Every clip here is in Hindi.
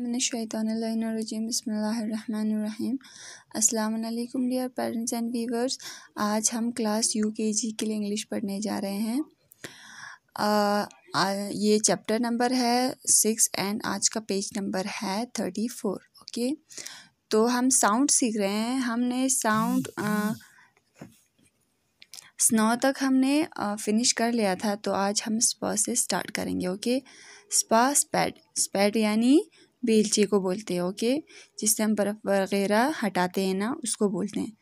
अस्सलाम डियर पेरेंट्स एंड वीवर्स आज हम क्लास यू के जी के लिए इंग्लिश पढ़ने जा रहे हैं आ, आ, ये चैप्टर नंबर है सिक्स एंड आज का पेज नंबर है थर्टी फोर ओके तो हम साउंड सीख रहे हैं हमने साउंड स्नो तक हमने फिनिश कर लिया था तो आज हम स्पा से स्टार्ट करेंगे ओके स्पा स्पैड स्पैड यानी बेलचे को बोलते हैं ओके जिससे हम बर्फ़ वगैरह हटाते हैं ना उसको बोलते हैं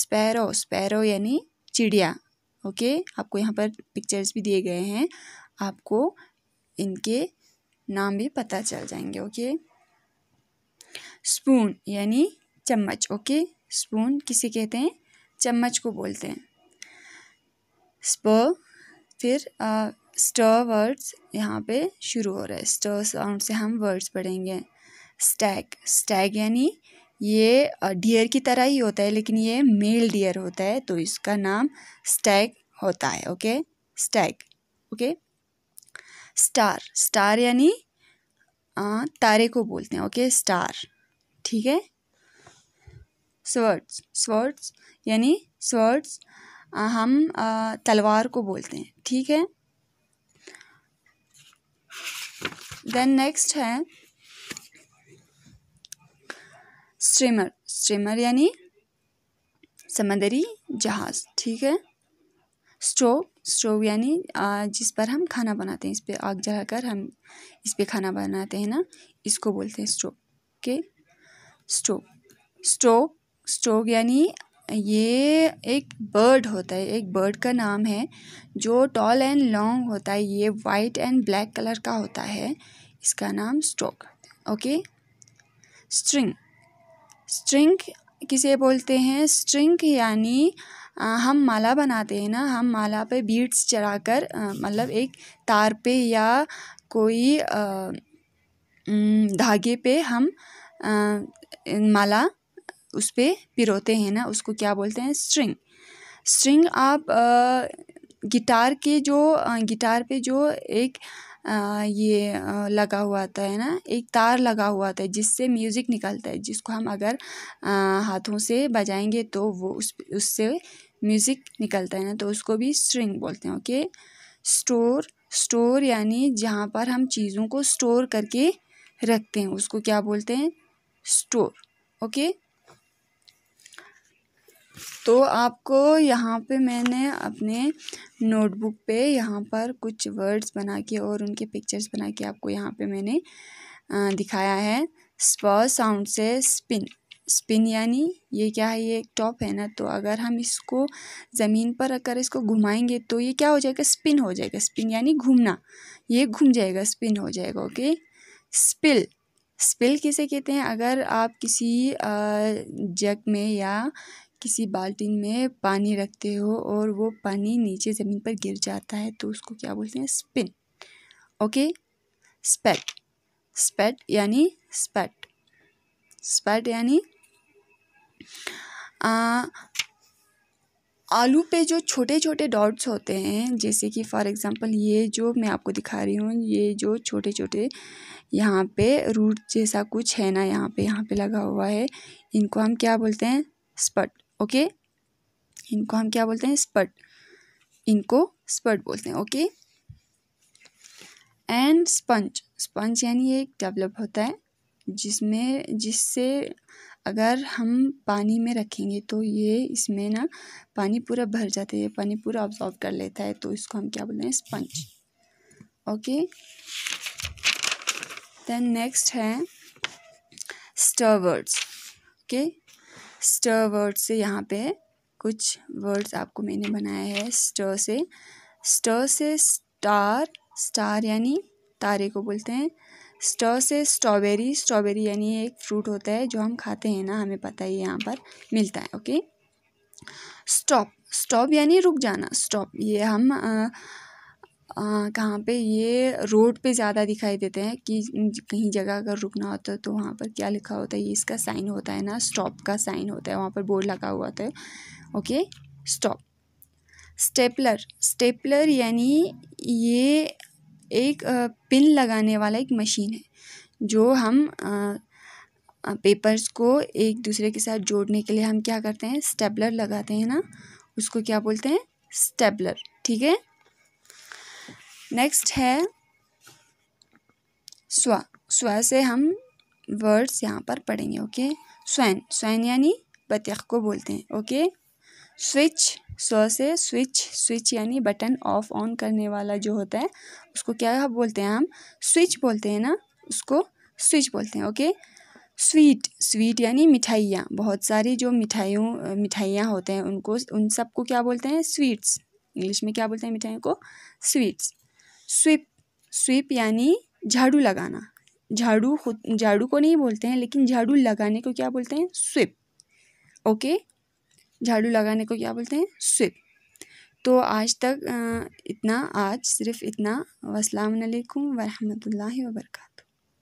स्पैरो स्पैरो यानी चिड़िया ओके आपको यहाँ पर पिक्चर्स भी दिए गए हैं आपको इनके नाम भी पता चल जाएंगे ओके स्पून यानी चम्मच ओके स्पून किसे कहते हैं चम्मच को बोलते हैं स्प फिर आ, स्ट वर्ड्स यहाँ पे शुरू हो रहा है स्ट साउंड से हम वर्ड्स पढ़ेंगे स्टैग स्टैग यानी ये डियर की तरह ही होता है लेकिन ये मेल डियर होता है तो इसका नाम स्टैग होता है okay stag okay star star यानी तारे को बोलते हैं ओके स्टार ठीक है स्वर्ड्स स्वर्ड्स यानी स्वर्ड्स हम तलवार को बोलते हैं ठीक है देन नेक्स्ट है स्ट्रीमर स्ट्रीमर यानी समंदरी जहाज़ ठीक है स्टोव स्टोव यानी जिस पर हम खाना बनाते हैं इस पर आग जलाकर हम इस पर खाना बनाते हैं ना इसको बोलते हैं स्टोव के स्टोव स्टोव स्टोव यानी ये एक बर्ड होता है एक बर्ड का नाम है जो टॉल एंड लॉन्ग होता है ये वाइट एंड ब्लैक कलर का होता है इसका नाम स्ट्रोक ओके स्ट्रिंग स्ट्रिंग किसे बोलते हैं स्ट्रिंग यानी हम माला बनाते हैं ना हम माला पे बीड्स चढ़ाकर मतलब एक तार पे या कोई धागे पे हम माला उस पर पिरोते हैं ना उसको क्या बोलते हैं स्ट्रिंग स्ट्रिंग आप आ, गिटार के जो गिटार पे जो एक आ, ये आ, लगा हुआ आता है ना एक तार लगा हुआ आता है जिससे म्यूज़िक निकलता है जिसको हम अगर आ, हाथों से बजाएंगे तो वो उस उससे म्यूज़िक निकलता है ना तो उसको भी स्ट्रिंग बोलते हैं ओके स्टोर स्टोर यानी जहाँ पर हम चीज़ों को स्टोर करके रखते हैं उसको क्या बोलते हैं स्टोर ओके तो आपको यहाँ पे मैंने अपने नोटबुक पे यहाँ पर कुछ वर्ड्स बना के और उनके पिक्चर्स बना के आपको यहाँ पे मैंने दिखाया है स्प साउंड से स्पिन स्पिन यानी ये क्या है ये एक टॉप है ना तो अगर हम इसको ज़मीन पर अगर इसको घुमाएंगे तो ये क्या हो जाएगा स्पिन हो जाएगा स्पिन यानी घूमना ये घूम जाएगा स्पिन हो जाएगा ओके स्पिल स्पिल किसे कहते हैं अगर आप किसी जग में या किसी बाल्टीन में पानी रखते हो और वो पानी नीचे ज़मीन पर गिर जाता है तो उसको क्या बोलते हैं स्पिन ओके स्पेट स्पैट यानी स्पैट स्पैट यानी आ, आलू पे जो छोटे छोटे डॉट्स होते हैं जैसे कि फॉर एग्जांपल ये जो मैं आपको दिखा रही हूँ ये जो छोटे छोटे यहाँ पे रूट जैसा कुछ है ना यहाँ पे यहाँ पे लगा हुआ है इनको हम क्या बोलते हैं स्पट ओके इनको हम क्या बोलते हैं स्पट इनको स्पट बोलते हैं ओके एंड स्पंज स्पंज यानी एक डेवलप होता है जिसमें जिससे अगर हम पानी में रखेंगे तो ये इसमें ना पानी पूरा भर जाता है पानी पूरा ऑब्जॉर्व कर लेता है तो इसको हम क्या बोलते हैं स्पंज ओके देन नेक्स्ट है स्टर्वर्ड्स ओके स्टर वर्ड से यहाँ पे कुछ वर्ड्स आपको मैंने बनाया है स्टर से स्टर से स्टार स्टार यानी तारे को बोलते हैं स्टर से स्ट्रॉबेरी स्ट्रॉबेरी यानी एक फ्रूट होता है जो हम खाते हैं ना हमें पता ही यहाँ पर मिलता है ओके स्टॉप स्टॉप यानी रुक जाना स्टॉप ये हम कहाँ पे ये रोड पे ज़्यादा दिखाई देते हैं कि कहीं जगह अगर रुकना होता है तो वहाँ पर क्या लिखा होता है ये इसका साइन होता है ना स्टॉप का साइन होता है वहाँ पर बोर्ड लगा हुआ होता है ओके स्टॉप स्टेपलर स्टेपलर यानी ये एक पिन लगाने वाला एक मशीन है जो हम पेपर्स को एक दूसरे के साथ जोड़ने के लिए हम क्या करते हैं स्टेपलर लगाते हैं ना उसको क्या बोलते हैं स्टेपलर ठीक है नेक्स्ट है स्व स्व से हम वर्ड्स यहाँ पर पढ़ेंगे ओके स्वैन स्वैन यानी बतख को बोलते हैं ओके स्विच स्व से स्विच स्विच यानी बटन ऑफ ऑन करने वाला जो होता है उसको क्या बोलते हैं हम स्विच बोलते हैं ना उसको स्विच बोलते हैं ओके स्वीट स्वीट यानी मिठाइयाँ बहुत सारी जो मिठाइयों मिठाइयाँ होते हैं उनको उन सबको क्या बोलते हैं स्वीट्स इंग्लिश में क्या बोलते हैं मिठाइयों को स्वीट्स स्वीप स्वीप यानी झाड़ू लगाना झाड़ू खुद झाड़ू को नहीं बोलते हैं लेकिन झाड़ू लगाने को क्या बोलते हैं स्विप ओके झाड़ू लगाने को क्या बोलते हैं स्विप तो आज तक इतना आज सिर्फ इतना वसलाम वरहमल वर्का